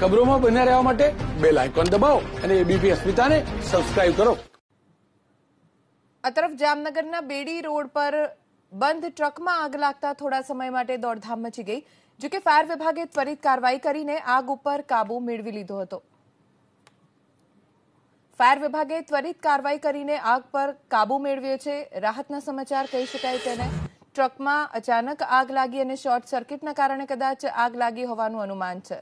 ખબરોમાં બન્યા રહેવા માટે બેલ આઇકોન દબાવો અને એબીપી અસ્મિતાને સબસ્ક્રાઇબ કરો આ તરફ જામનગરના બેડી રોડ પર બંધ ટ્રકમાં આગ લાગતા થોડા સમય માટે દોડધામ મચી ગઈ જોકે ફાયર વિભાગે ત્વરિત કાર્યવાહી કરીને આગ ઉપર કાબુ મેળવી લીધો હતો ફાયર વિભાગે ત્વરિત કાર્યવાહી કરીને આગ પર કાબુ મેળવ્યો છે રાહતના સમાચાર કહી શકાય તેને ટ્રકમાં અચાનક આગ લાગી અને શોર્ટ સર્કિટના કારણે કદાચ આગ લાગી હોવાનું અનુમાન છે